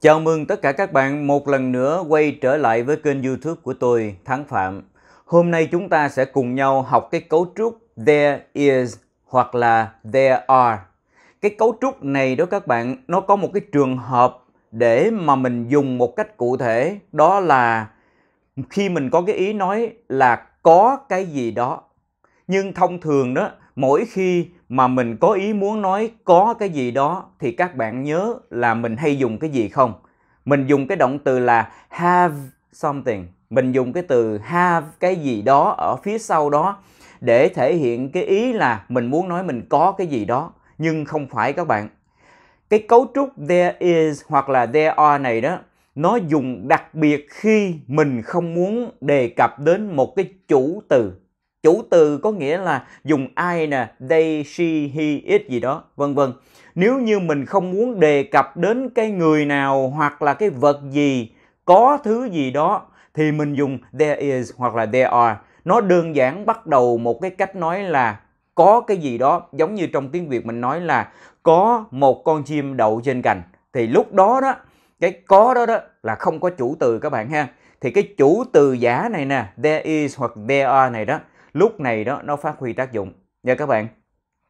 Chào mừng tất cả các bạn một lần nữa quay trở lại với kênh youtube của tôi, Thắng Phạm. Hôm nay chúng ta sẽ cùng nhau học cái cấu trúc there is hoặc là there are. Cái cấu trúc này đó các bạn, nó có một cái trường hợp để mà mình dùng một cách cụ thể, đó là khi mình có cái ý nói là có cái gì đó. Nhưng thông thường đó, mỗi khi mà mình có ý muốn nói có cái gì đó thì các bạn nhớ là mình hay dùng cái gì không? Mình dùng cái động từ là have something. Mình dùng cái từ have cái gì đó ở phía sau đó để thể hiện cái ý là mình muốn nói mình có cái gì đó nhưng không phải các bạn. Cái cấu trúc there is hoặc là there are này đó nó dùng đặc biệt khi mình không muốn đề cập đến một cái chủ từ Chủ từ có nghĩa là dùng ai nè, they, she, he, it gì đó, vân vân. Nếu như mình không muốn đề cập đến cái người nào hoặc là cái vật gì, có thứ gì đó thì mình dùng there is hoặc là there are. Nó đơn giản bắt đầu một cái cách nói là có cái gì đó, giống như trong tiếng Việt mình nói là có một con chim đậu trên cành. Thì lúc đó đó, cái có đó đó là không có chủ từ các bạn ha thì cái chủ từ giả này nè there is hoặc there are này đó lúc này đó nó phát huy tác dụng nha các bạn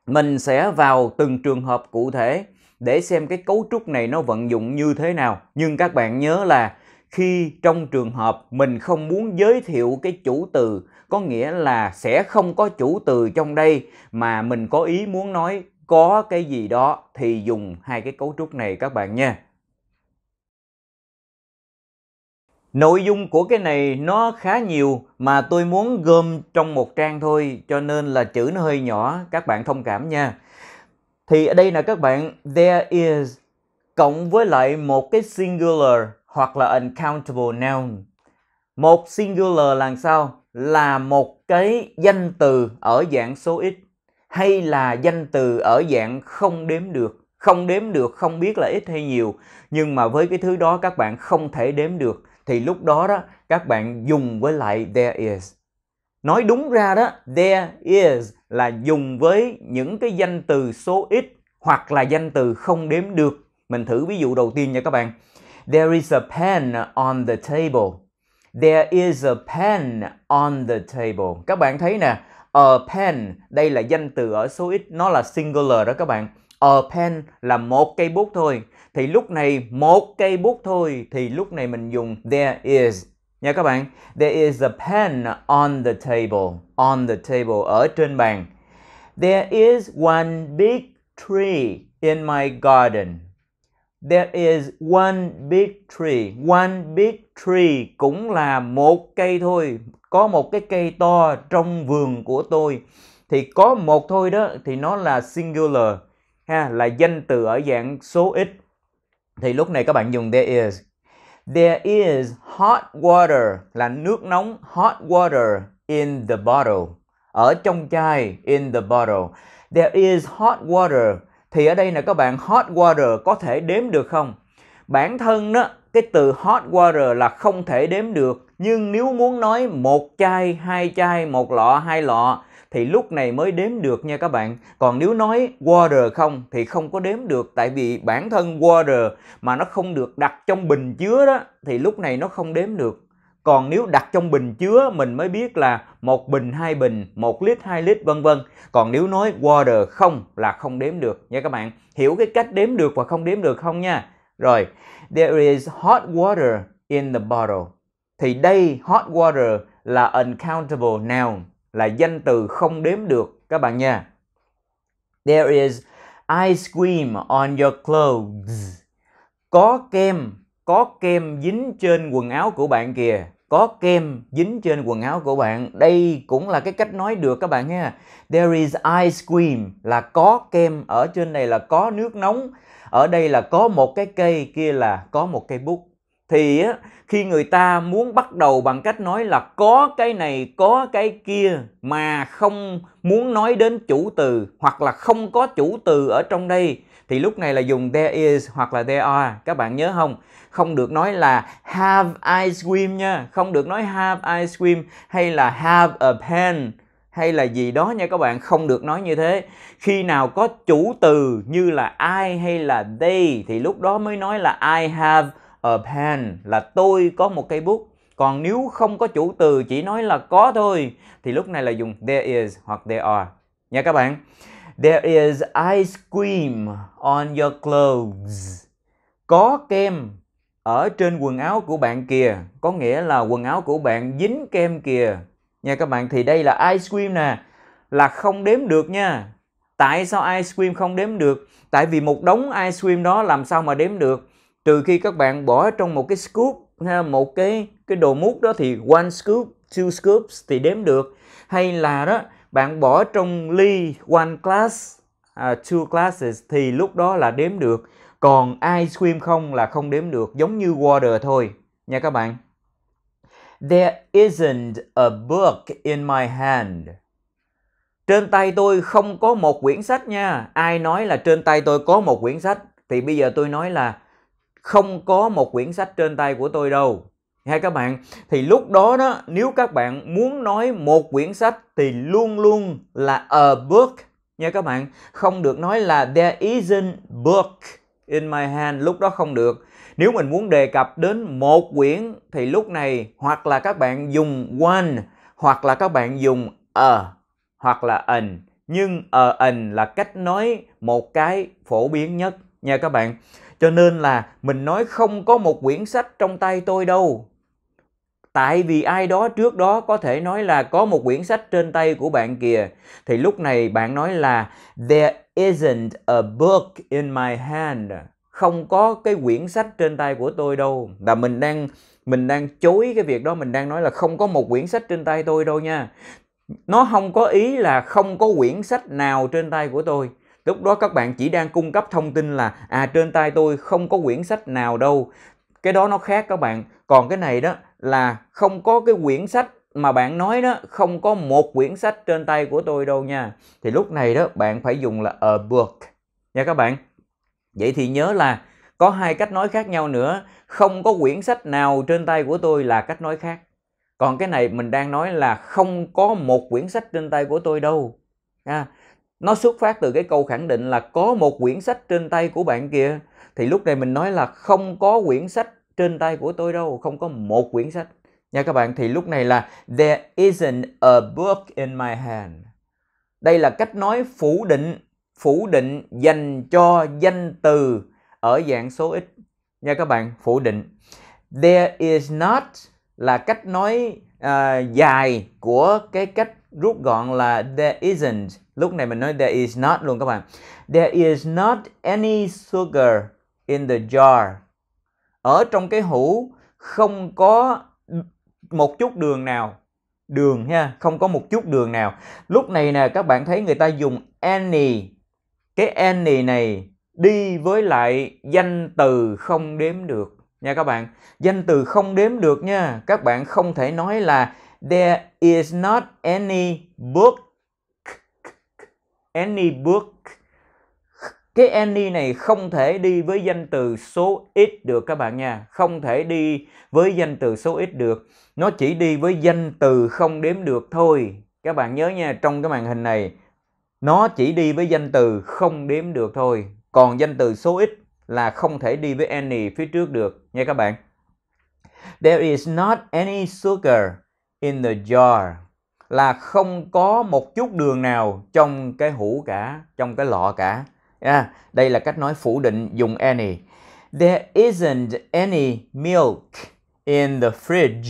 mình sẽ vào từng trường hợp cụ thể để xem cái cấu trúc này nó vận dụng như thế nào nhưng các bạn nhớ là khi trong trường hợp mình không muốn giới thiệu cái chủ từ có nghĩa là sẽ không có chủ từ trong đây mà mình có ý muốn nói có cái gì đó thì dùng hai cái cấu trúc này các bạn nha Nội dung của cái này nó khá nhiều mà tôi muốn gom trong một trang thôi cho nên là chữ nó hơi nhỏ, các bạn thông cảm nha. Thì ở đây là các bạn there is cộng với lại một cái singular hoặc là uncountable noun. Một singular là sao? Là một cái danh từ ở dạng số ít hay là danh từ ở dạng không đếm được. Không đếm được, không biết là ít hay nhiều. Nhưng mà với cái thứ đó các bạn không thể đếm được thì lúc đó đó các bạn dùng với lại there is. Nói đúng ra đó, there is là dùng với những cái danh từ số ít hoặc là danh từ không đếm được. Mình thử ví dụ đầu tiên nha các bạn. There is a pen on the table. There is a pen on the table. Các bạn thấy nè, a pen đây là danh từ ở số ít, nó là singular đó các bạn a pen là một cây bút thôi thì lúc này một cây bút thôi thì lúc này mình dùng there is nha các bạn there is a pen on the table on the table ở trên bàn there is one big tree in my garden There is one big tree. One big tree cũng là một cây thôi. Có một cái cây to trong vườn của tôi. Thì có một thôi đó thì nó là singular ha là danh từ ở dạng số ít thì lúc này các bạn dùng there is there is hot water là nước nóng hot water in the bottle ở trong chai in the bottle there is hot water thì ở đây là các bạn hot water có thể đếm được không bản thân đó cái từ hot water là không thể đếm được nhưng nếu muốn nói một chai hai chai một lọ hai lọ thì lúc này mới đếm được nha các bạn. Còn nếu nói water không thì không có đếm được tại vì bản thân water mà nó không được đặt trong bình chứa đó thì lúc này nó không đếm được. Còn nếu đặt trong bình chứa mình mới biết là một bình, hai bình, một lít, hai lít vân vân. Còn nếu nói water không là không đếm được nha các bạn. Hiểu cái cách đếm được và không đếm được không nha. Rồi, there is hot water in the bottle. Thì đây hot water là uncountable noun là danh từ không đếm được các bạn nha. There is ice cream on your clothes. Có kem, có kem dính trên quần áo của bạn kìa. Có kem dính trên quần áo của bạn. Đây cũng là cái cách nói được các bạn nha. There is ice cream là có kem, ở trên này là có nước nóng. Ở đây là có một cái cây, kia là có một cây bút thì khi người ta muốn bắt đầu bằng cách nói là có cái này có cái kia mà không muốn nói đến chủ từ hoặc là không có chủ từ ở trong đây thì lúc này là dùng there is hoặc là there are các bạn nhớ không không được nói là have ice cream nha không được nói have ice cream hay là have a pen hay là gì đó nha các bạn không được nói như thế khi nào có chủ từ như là i hay là they thì lúc đó mới nói là i have a ờ, pen là tôi có một cây bút còn nếu không có chủ từ chỉ nói là có thôi thì lúc này là dùng there is hoặc there are nha các bạn there is ice cream on your clothes có kem ở trên quần áo của bạn kìa có nghĩa là quần áo của bạn dính kem kìa nha các bạn thì đây là ice cream nè là không đếm được nha tại sao ice cream không đếm được tại vì một đống ice cream đó làm sao mà đếm được từ khi các bạn bỏ trong một cái scoop ha một cái cái đồ mút đó thì one scoop two scoops thì đếm được hay là đó bạn bỏ trong ly one glass uh, two glasses thì lúc đó là đếm được còn ice cream không là không đếm được giống như water thôi nha các bạn There isn't a book in my hand. Trên tay tôi không có một quyển sách nha. Ai nói là trên tay tôi có một quyển sách thì bây giờ tôi nói là không có một quyển sách trên tay của tôi đâu hay các bạn thì lúc đó đó nếu các bạn muốn nói một quyển sách thì luôn luôn là a book nha các bạn không được nói là there isn't book in my hand lúc đó không được nếu mình muốn đề cập đến một quyển thì lúc này hoặc là các bạn dùng one hoặc là các bạn dùng a hoặc là an nhưng a an là cách nói một cái phổ biến nhất nha các bạn cho nên là mình nói không có một quyển sách trong tay tôi đâu tại vì ai đó trước đó có thể nói là có một quyển sách trên tay của bạn kìa thì lúc này bạn nói là there isn't a book in my hand không có cái quyển sách trên tay của tôi đâu và mình đang mình đang chối cái việc đó mình đang nói là không có một quyển sách trên tay tôi đâu nha nó không có ý là không có quyển sách nào trên tay của tôi lúc đó các bạn chỉ đang cung cấp thông tin là à trên tay tôi không có quyển sách nào đâu cái đó nó khác các bạn còn cái này đó là không có cái quyển sách mà bạn nói đó không có một quyển sách trên tay của tôi đâu nha thì lúc này đó bạn phải dùng là a book nha các bạn vậy thì nhớ là có hai cách nói khác nhau nữa không có quyển sách nào trên tay của tôi là cách nói khác còn cái này mình đang nói là không có một quyển sách trên tay của tôi đâu à, nó xuất phát từ cái câu khẳng định là có một quyển sách trên tay của bạn kia thì lúc này mình nói là không có quyển sách trên tay của tôi đâu không có một quyển sách nha các bạn thì lúc này là there isn't a book in my hand đây là cách nói phủ định phủ định dành cho danh từ ở dạng số ít nha các bạn phủ định there is not là cách nói uh, dài của cái cách rút gọn là there isn't. Lúc này mình nói there is not luôn các bạn. There is not any sugar in the jar. Ở trong cái hũ không có một chút đường nào. Đường ha, không có một chút đường nào. Lúc này nè các bạn thấy người ta dùng any. Cái any này đi với lại danh từ không đếm được nha các bạn. Danh từ không đếm được nha. Các bạn không thể nói là There is not any book. Any book. Cái any này không thể đi với danh từ số ít được các bạn nha. Không thể đi với danh từ số ít được. Nó chỉ đi với danh từ không đếm được thôi. Các bạn nhớ nha, trong cái màn hình này nó chỉ đi với danh từ không đếm được thôi. Còn danh từ số ít là không thể đi với any phía trước được nha các bạn. There is not any sugar in the jar là không có một chút đường nào trong cái hũ cả, trong cái lọ cả. Yeah, à, đây là cách nói phủ định dùng any. There isn't any milk in the fridge.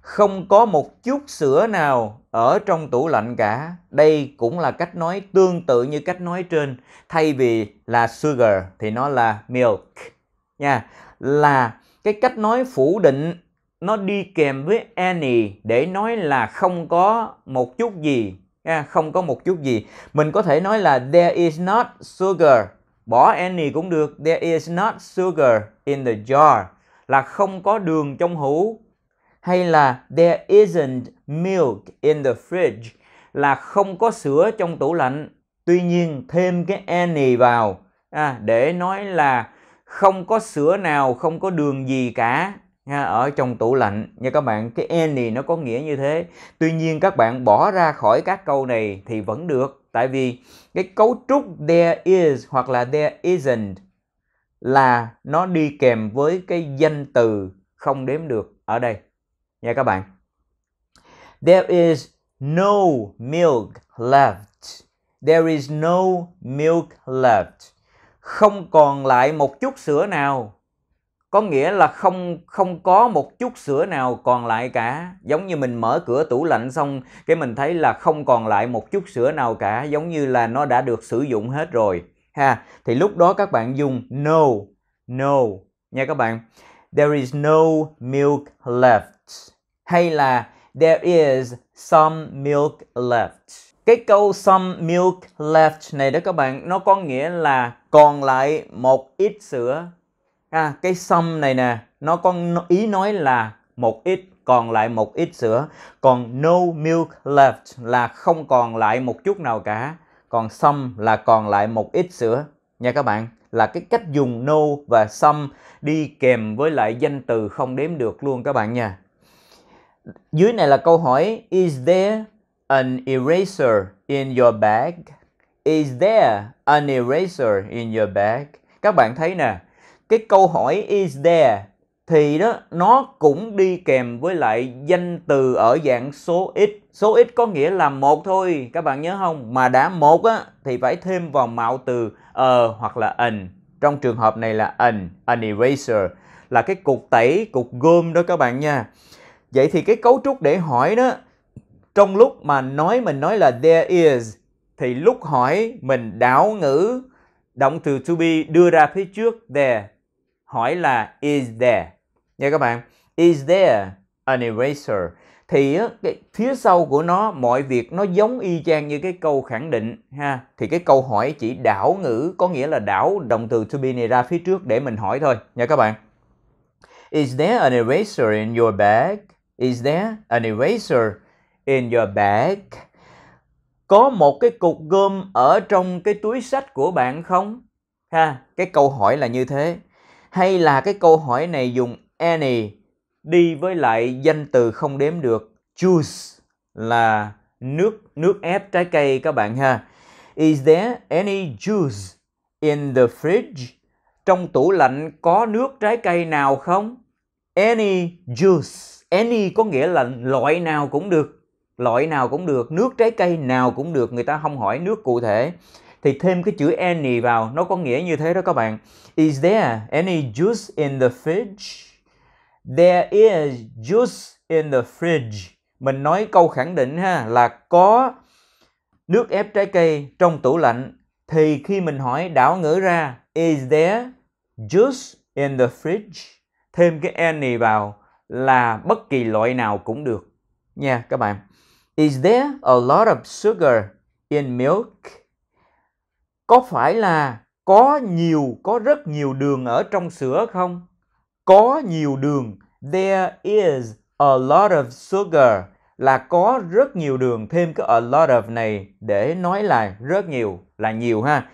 Không có một chút sữa nào ở trong tủ lạnh cả. Đây cũng là cách nói tương tự như cách nói trên. Thay vì là sugar thì nó là milk. Nha, yeah. là cái cách nói phủ định nó đi kèm với any để nói là không có một chút gì à, không có một chút gì mình có thể nói là there is not sugar bỏ any cũng được there is not sugar in the jar là không có đường trong hũ hay là there isn't milk in the fridge là không có sữa trong tủ lạnh tuy nhiên thêm cái any vào à, để nói là không có sữa nào không có đường gì cả ha, ở trong tủ lạnh nha các bạn cái any nó có nghĩa như thế tuy nhiên các bạn bỏ ra khỏi các câu này thì vẫn được tại vì cái cấu trúc there is hoặc là there isn't là nó đi kèm với cái danh từ không đếm được ở đây nha các bạn there is no milk left there is no milk left không còn lại một chút sữa nào có nghĩa là không không có một chút sữa nào còn lại cả giống như mình mở cửa tủ lạnh xong cái mình thấy là không còn lại một chút sữa nào cả giống như là nó đã được sử dụng hết rồi ha thì lúc đó các bạn dùng no no nha các bạn there is no milk left hay là there is some milk left cái câu some milk left này đó các bạn nó có nghĩa là còn lại một ít sữa à, cái sum này nè nó có ý nói là một ít còn lại một ít sữa còn no milk left là không còn lại một chút nào cả còn sum là còn lại một ít sữa nha các bạn là cái cách dùng no và sum đi kèm với lại danh từ không đếm được luôn các bạn nha dưới này là câu hỏi is there an eraser in your bag is there an eraser in your bag các bạn thấy nè cái câu hỏi is there thì đó nó cũng đi kèm với lại danh từ ở dạng số ít số ít có nghĩa là một thôi các bạn nhớ không mà đã một á thì phải thêm vào mạo từ ờ uh, hoặc là an trong trường hợp này là an an eraser là cái cục tẩy cục gom đó các bạn nha vậy thì cái cấu trúc để hỏi đó trong lúc mà nói mình nói là there is thì lúc hỏi mình đảo ngữ động từ to be đưa ra phía trước there hỏi là is there nha các bạn is there an eraser thì cái phía sau của nó mọi việc nó giống y chang như cái câu khẳng định ha thì cái câu hỏi chỉ đảo ngữ có nghĩa là đảo động từ to be này ra phía trước để mình hỏi thôi nha các bạn is there an eraser in your bag is there an eraser in your bag có một cái cục gom ở trong cái túi sách của bạn không ha cái câu hỏi là như thế hay là cái câu hỏi này dùng any đi với lại danh từ không đếm được juice là nước nước ép trái cây các bạn ha. Is there any juice in the fridge? Trong tủ lạnh có nước trái cây nào không? Any juice. Any có nghĩa là loại nào cũng được. Loại nào cũng được, nước trái cây nào cũng được, người ta không hỏi nước cụ thể thì thêm cái chữ any vào nó có nghĩa như thế đó các bạn. Is there any juice in the fridge? There is juice in the fridge. Mình nói câu khẳng định ha là có nước ép trái cây trong tủ lạnh thì khi mình hỏi đảo ngữ ra is there juice in the fridge thêm cái any vào là bất kỳ loại nào cũng được nha các bạn. Is there a lot of sugar in milk? có phải là có nhiều có rất nhiều đường ở trong sữa không có nhiều đường there is a lot of sugar là có rất nhiều đường thêm cái a lot of này để nói là rất nhiều là nhiều ha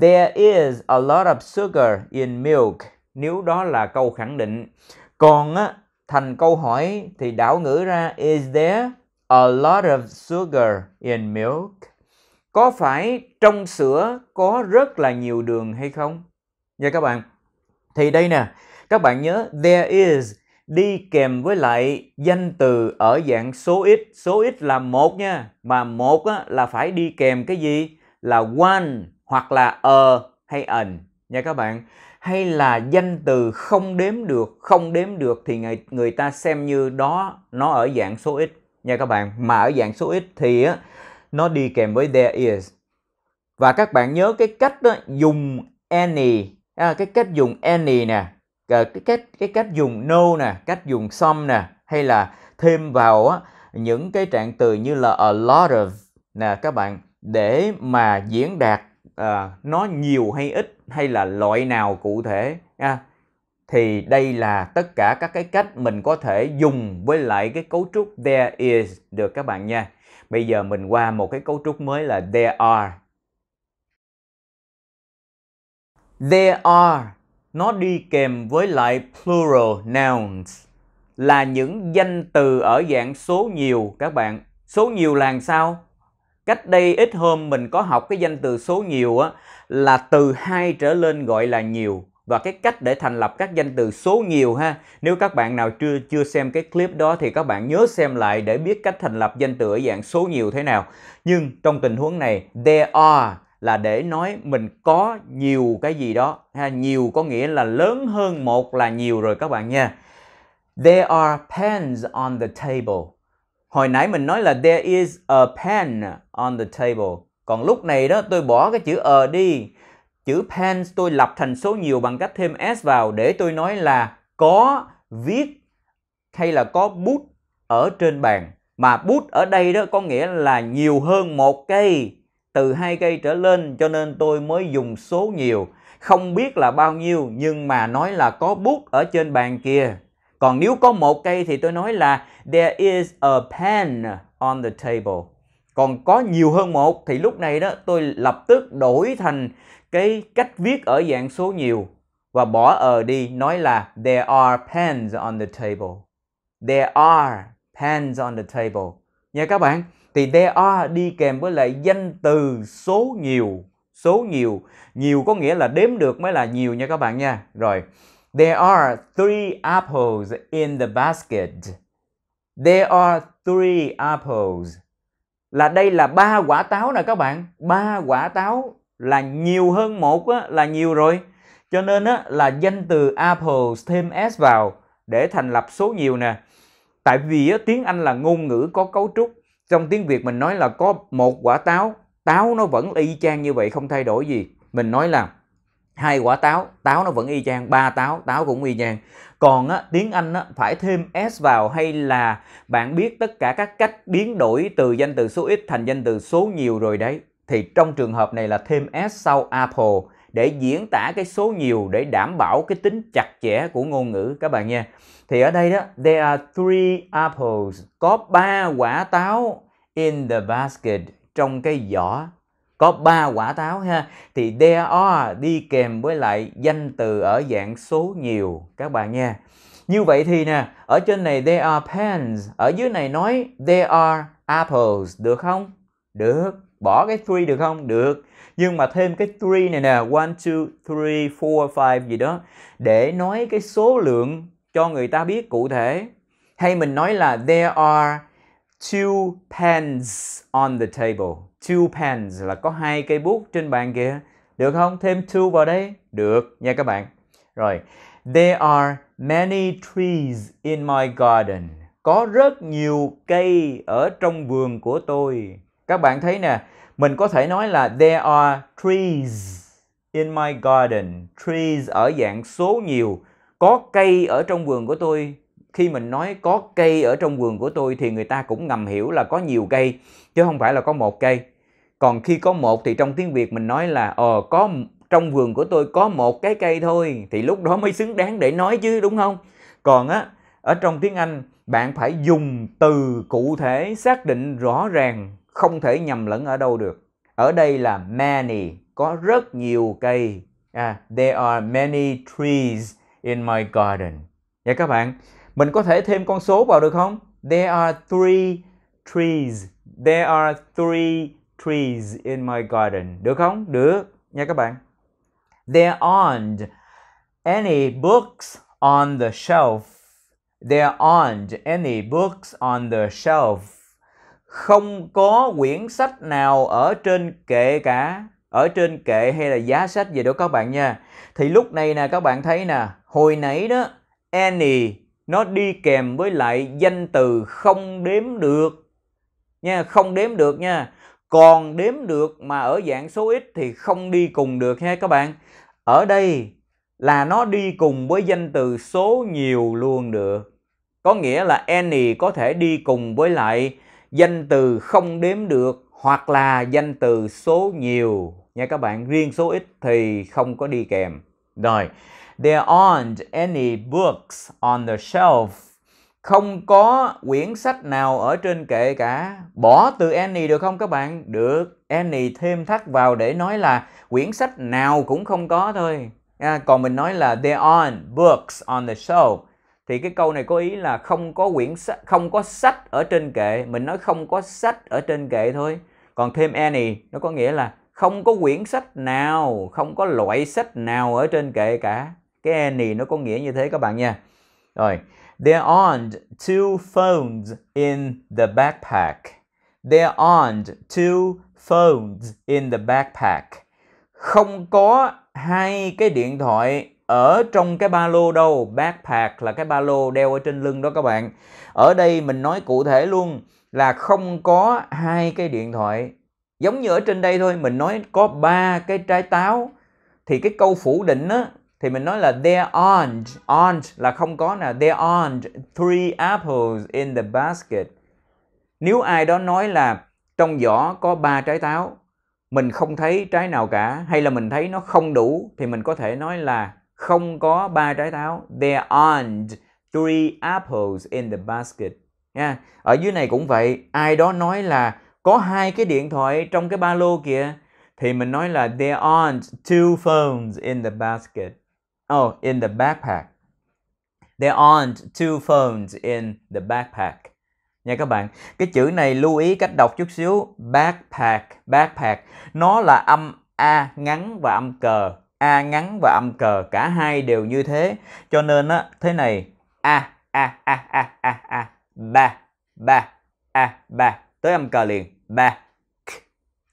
there is a lot of sugar in milk nếu đó là câu khẳng định còn á, thành câu hỏi thì đảo ngữ ra is there a lot of sugar in milk có phải trong sữa có rất là nhiều đường hay không? Nha các bạn. Thì đây nè, các bạn nhớ there is đi kèm với lại danh từ ở dạng số ít. Số ít là một nha, mà một á, là phải đi kèm cái gì? Là one hoặc là a hay an nha các bạn. Hay là danh từ không đếm được, không đếm được thì người, người ta xem như đó nó ở dạng số ít nha các bạn. Mà ở dạng số ít thì á, nó đi kèm với there is và các bạn nhớ cái cách đó, dùng any à, cái cách dùng any nè à, cái cách cái cách dùng no nè cách dùng some nè hay là thêm vào á, những cái trạng từ như là a lot of nè các bạn để mà diễn đạt à, nó nhiều hay ít hay là loại nào cụ thể à, thì đây là tất cả các cái cách mình có thể dùng với lại cái cấu trúc there is được các bạn nha bây giờ mình qua một cái cấu trúc mới là there are there are nó đi kèm với lại plural nouns là những danh từ ở dạng số nhiều các bạn số nhiều là sao cách đây ít hôm mình có học cái danh từ số nhiều á là từ hai trở lên gọi là nhiều và cái cách để thành lập các danh từ số nhiều ha. Nếu các bạn nào chưa chưa xem cái clip đó thì các bạn nhớ xem lại để biết cách thành lập danh từ ở dạng số nhiều thế nào. Nhưng trong tình huống này there are là để nói mình có nhiều cái gì đó ha, nhiều có nghĩa là lớn hơn một là nhiều rồi các bạn nha. There are pens on the table. Hồi nãy mình nói là there is a pen on the table. Còn lúc này đó tôi bỏ cái chữ a đi Chữ pens tôi lập thành số nhiều bằng cách thêm s vào để tôi nói là có viết hay là có bút ở trên bàn. Mà bút ở đây đó có nghĩa là nhiều hơn một cây, từ hai cây trở lên cho nên tôi mới dùng số nhiều. Không biết là bao nhiêu nhưng mà nói là có bút ở trên bàn kia. Còn nếu có một cây thì tôi nói là there is a pen on the table. Còn có nhiều hơn một thì lúc này đó tôi lập tức đổi thành cái cách viết ở dạng số nhiều và bỏ ờ đi nói là there are pens on the table there are pens on the table nha các bạn thì there are đi kèm với lại danh từ số nhiều số nhiều nhiều có nghĩa là đếm được mới là nhiều nha các bạn nha rồi there are three apples in the basket there are three apples là đây là ba quả táo nè các bạn ba quả táo là nhiều hơn một á, là nhiều rồi cho nên á, là danh từ Apple thêm S vào để thành lập số nhiều nè tại vì á, tiếng Anh là ngôn ngữ có cấu trúc trong tiếng Việt mình nói là có một quả táo táo nó vẫn y chang như vậy không thay đổi gì mình nói là hai quả táo táo nó vẫn y chang ba táo táo cũng y chang còn á, tiếng anh á, phải thêm s vào hay là bạn biết tất cả các cách biến đổi từ danh từ số ít thành danh từ số nhiều rồi đấy thì trong trường hợp này là thêm S sau Apple để diễn tả cái số nhiều để đảm bảo cái tính chặt chẽ của ngôn ngữ các bạn nha. Thì ở đây đó, there are three apples, có ba quả táo in the basket, trong cái giỏ. Có ba quả táo ha. Thì there are đi kèm với lại danh từ ở dạng số nhiều các bạn nha. Như vậy thì nè, ở trên này there are pens, ở dưới này nói there are apples được không? Được bỏ cái 3 được không được nhưng mà thêm cái 3 này nè 1, 2, 3, 4, 5 gì đó để nói cái số lượng cho người ta biết cụ thể hay mình nói là there are two pens on the table two pens là có hai cây bút trên bàn kìa được không thêm two vào đây được nha các bạn rồi there are many trees in my garden có rất nhiều cây ở trong vườn của tôi các bạn thấy nè mình có thể nói là there are trees in my garden trees ở dạng số nhiều có cây ở trong vườn của tôi khi mình nói có cây ở trong vườn của tôi thì người ta cũng ngầm hiểu là có nhiều cây chứ không phải là có một cây còn khi có một thì trong tiếng việt mình nói là ờ có trong vườn của tôi có một cái cây thôi thì lúc đó mới xứng đáng để nói chứ đúng không còn á ở trong tiếng anh bạn phải dùng từ cụ thể xác định rõ ràng không thể nhầm lẫn ở đâu được ở đây là many có rất nhiều cây à, there are many trees in my garden dạ các bạn mình có thể thêm con số vào được không there are three trees there are three trees in my garden được không được nha các bạn there aren't any books on the shelf there aren't any books on the shelf không có quyển sách nào ở trên kệ cả ở trên kệ hay là giá sách gì đó các bạn nha thì lúc này nè các bạn thấy nè hồi nãy đó any nó đi kèm với lại danh từ không đếm được nha không đếm được nha còn đếm được mà ở dạng số ít thì không đi cùng được nha các bạn ở đây là nó đi cùng với danh từ số nhiều luôn được có nghĩa là any có thể đi cùng với lại danh từ không đếm được hoặc là danh từ số nhiều nha các bạn riêng số ít thì không có đi kèm rồi there aren't any books on the shelf không có quyển sách nào ở trên kệ cả bỏ từ any được không các bạn được any thêm thắt vào để nói là quyển sách nào cũng không có thôi à, còn mình nói là there aren't books on the shelf thì cái câu này có ý là không có quyển sách không có sách ở trên kệ mình nói không có sách ở trên kệ thôi còn thêm any e nó có nghĩa là không có quyển sách nào không có loại sách nào ở trên kệ cả cái any e nó có nghĩa như thế các bạn nha rồi there aren't two phones in the backpack there aren't two phones in the backpack không có hai cái điện thoại ở trong cái ba lô đâu backpack là cái ba lô đeo ở trên lưng đó các bạn ở đây mình nói cụ thể luôn là không có hai cái điện thoại giống như ở trên đây thôi mình nói có ba cái trái táo thì cái câu phủ định á thì mình nói là there aren't aren't là không có nè there aren't three apples in the basket nếu ai đó nói là trong giỏ có ba trái táo mình không thấy trái nào cả hay là mình thấy nó không đủ thì mình có thể nói là không có ba trái táo there aren't three apples in the basket nha ở dưới này cũng vậy ai đó nói là có hai cái điện thoại trong cái ba lô kìa thì mình nói là there aren't two phones in the basket oh in the backpack there aren't two phones in the backpack nha các bạn cái chữ này lưu ý cách đọc chút xíu backpack backpack nó là âm a ngắn và âm cờ a ngắn và âm cờ cả hai đều như thế cho nên á thế này a a a a a a ba ba a ba tới âm cờ liền ba k,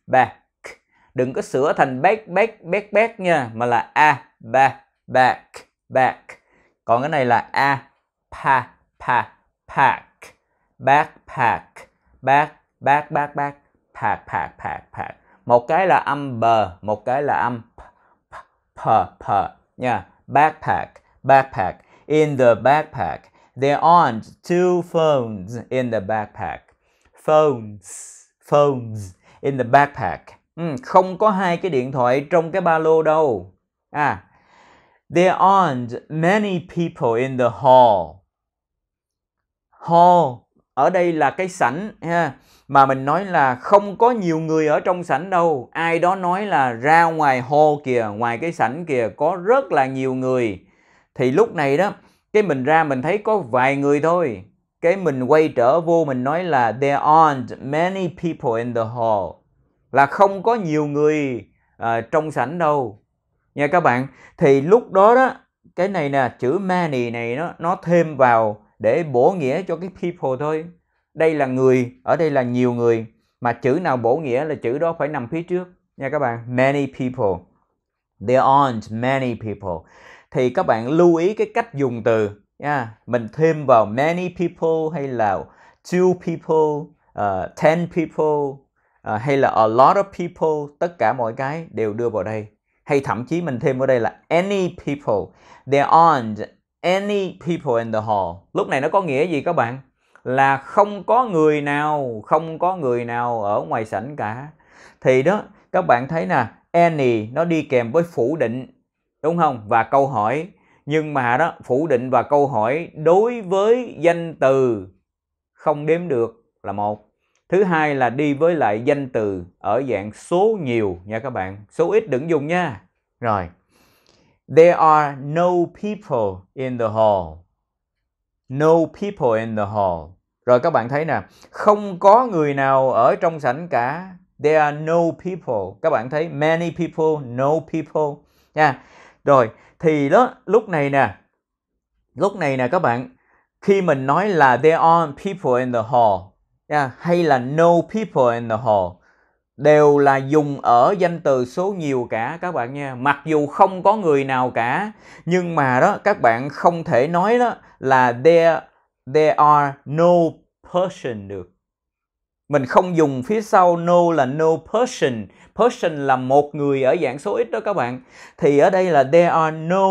ba k. đừng có sửa thành bét bét bét bét nha mà là a ba ba k, ba k. còn cái này là a pa pa pack backpack back back back back pack pack pack pack một cái là âm b một cái là âm p pa pa nha backpack backpack in the backpack there aren't two phones in the backpack phones phones in the backpack ừ, không có hai cái điện thoại trong cái ba lô đâu à there aren't many people in the hall hall ở đây là cái sảnh ha mà mình nói là không có nhiều người ở trong sảnh đâu ai đó nói là ra ngoài hồ kìa ngoài cái sảnh kìa có rất là nhiều người thì lúc này đó cái mình ra mình thấy có vài người thôi cái mình quay trở vô mình nói là there aren't many people in the hall là không có nhiều người uh, trong sảnh đâu nha các bạn thì lúc đó đó cái này nè chữ many này nó nó thêm vào để bổ nghĩa cho cái people thôi đây là người ở đây là nhiều người mà chữ nào bổ nghĩa là chữ đó phải nằm phía trước nha các bạn many people there aren't many people thì các bạn lưu ý cái cách dùng từ nha mình thêm vào many people hay là two people uh, ten people uh, hay là a lot of people tất cả mọi cái đều đưa vào đây hay thậm chí mình thêm vào đây là any people there aren't any people in the hall. Lúc này nó có nghĩa gì các bạn? Là không có người nào, không có người nào ở ngoài sảnh cả. Thì đó, các bạn thấy nè, any nó đi kèm với phủ định, đúng không? Và câu hỏi. Nhưng mà đó, phủ định và câu hỏi đối với danh từ không đếm được là một. Thứ hai là đi với lại danh từ ở dạng số nhiều nha các bạn. Số ít đừng dùng nha. Rồi. There are no people in the hall. No people in the hall. Rồi các bạn thấy nè, không có người nào ở trong sảnh cả. There are no people. Các bạn thấy many people, no people nha. Rồi thì đó lúc này nè. Lúc này nè các bạn, khi mình nói là there are people in the hall nha, hay là no people in the hall đều là dùng ở danh từ số nhiều cả các bạn nha mặc dù không có người nào cả nhưng mà đó các bạn không thể nói đó là there there are no person được mình không dùng phía sau no là no person person là một người ở dạng số ít đó các bạn thì ở đây là there are no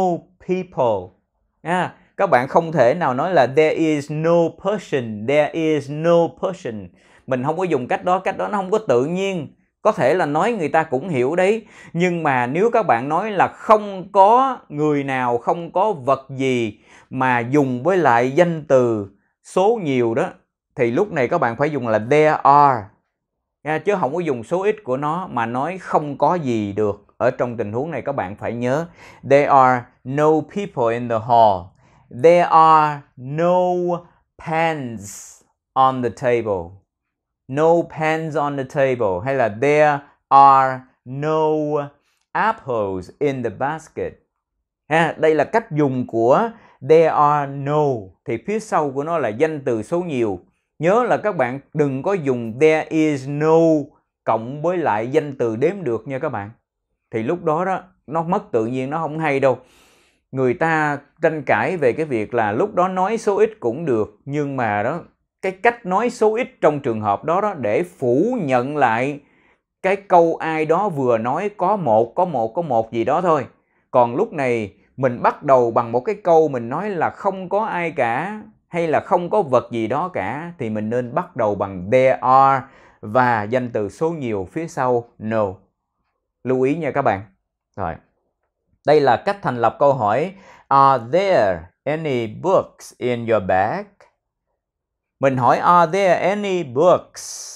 people à, các bạn không thể nào nói là there is no person there is no person mình không có dùng cách đó cách đó nó không có tự nhiên có thể là nói người ta cũng hiểu đấy nhưng mà nếu các bạn nói là không có người nào không có vật gì mà dùng với lại danh từ số nhiều đó thì lúc này các bạn phải dùng là there are nha, chứ không có dùng số ít của nó mà nói không có gì được ở trong tình huống này các bạn phải nhớ there are no people in the hall there are no pens on the table no pens on the table hay là there are no apples in the basket. Ha, đây là cách dùng của there are no thì phía sau của nó là danh từ số nhiều. Nhớ là các bạn đừng có dùng there is no cộng với lại danh từ đếm được nha các bạn. Thì lúc đó đó nó mất tự nhiên nó không hay đâu. Người ta tranh cãi về cái việc là lúc đó nói số ít cũng được nhưng mà đó cái cách nói số ít trong trường hợp đó đó để phủ nhận lại cái câu ai đó vừa nói có một có một có một gì đó thôi còn lúc này mình bắt đầu bằng một cái câu mình nói là không có ai cả hay là không có vật gì đó cả thì mình nên bắt đầu bằng there are và danh từ số nhiều phía sau no lưu ý nha các bạn rồi đây là cách thành lập câu hỏi are there any books in your bag mình hỏi are there any books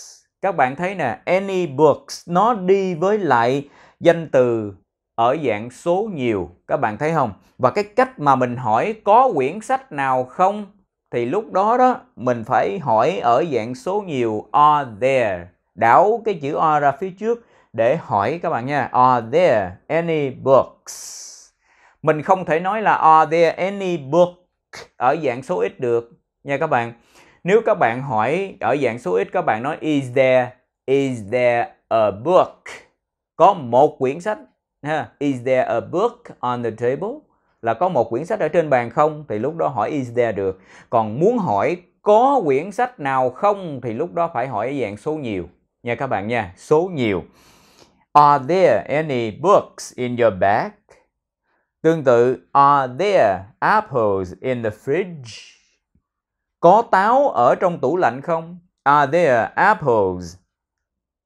các bạn thấy nè any books nó đi với lại danh từ ở dạng số nhiều các bạn thấy không và cái cách mà mình hỏi có quyển sách nào không thì lúc đó đó mình phải hỏi ở dạng số nhiều are there đảo cái chữ are ra phía trước để hỏi các bạn nha are there any books mình không thể nói là are there any book ở dạng số ít được nha các bạn nếu các bạn hỏi ở dạng số ít các bạn nói is there is there a book? Có một quyển sách ha. Is there a book on the table? Là có một quyển sách ở trên bàn không thì lúc đó hỏi is there được. Còn muốn hỏi có quyển sách nào không thì lúc đó phải hỏi dạng số nhiều nha các bạn nha, số nhiều. Are there any books in your bag? Tương tự, are there apples in the fridge? Có táo ở trong tủ lạnh không? Are there apples?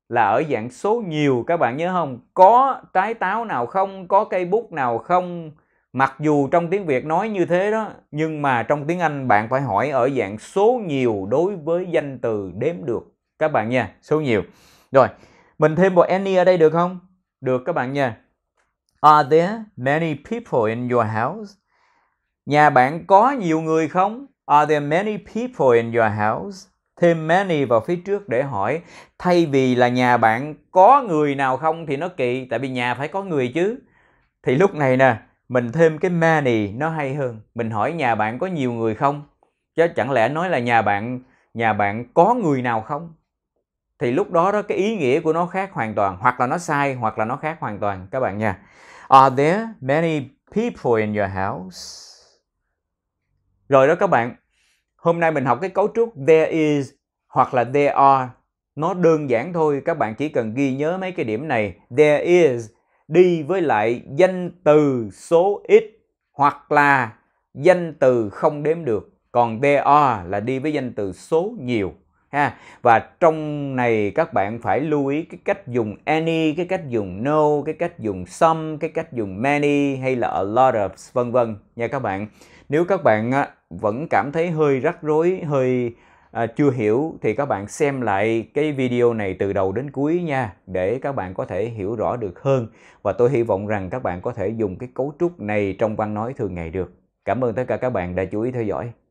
Là ở dạng số nhiều các bạn nhớ không? Có trái táo nào không? Có cây bút nào không? Mặc dù trong tiếng Việt nói như thế đó, nhưng mà trong tiếng Anh bạn phải hỏi ở dạng số nhiều đối với danh từ đếm được các bạn nha, số nhiều. Rồi, mình thêm một any ở đây được không? Được các bạn nha. Are there many people in your house? Nhà bạn có nhiều người không? Are there many people in your house? Thêm many vào phía trước để hỏi. Thay vì là nhà bạn có người nào không thì nó kỳ, tại vì nhà phải có người chứ. Thì lúc này nè, mình thêm cái many nó hay hơn. Mình hỏi nhà bạn có nhiều người không? Chứ chẳng lẽ nói là nhà bạn nhà bạn có người nào không? Thì lúc đó đó cái ý nghĩa của nó khác hoàn toàn, hoặc là nó sai hoặc là nó khác hoàn toàn các bạn nha. Are there many people in your house? Rồi đó các bạn, hôm nay mình học cái cấu trúc there is hoặc là there are. Nó đơn giản thôi, các bạn chỉ cần ghi nhớ mấy cái điểm này. There is đi với lại danh từ số ít hoặc là danh từ không đếm được. Còn there are là đi với danh từ số nhiều. Ha. Và trong này các bạn phải lưu ý cái cách dùng any, cái cách dùng no, cái cách dùng some, cái cách dùng many hay là a lot of vân vân nha các bạn nếu các bạn vẫn cảm thấy hơi rắc rối hơi à, chưa hiểu thì các bạn xem lại cái video này từ đầu đến cuối nha để các bạn có thể hiểu rõ được hơn và tôi hy vọng rằng các bạn có thể dùng cái cấu trúc này trong văn nói thường ngày được cảm ơn tất cả các bạn đã chú ý theo dõi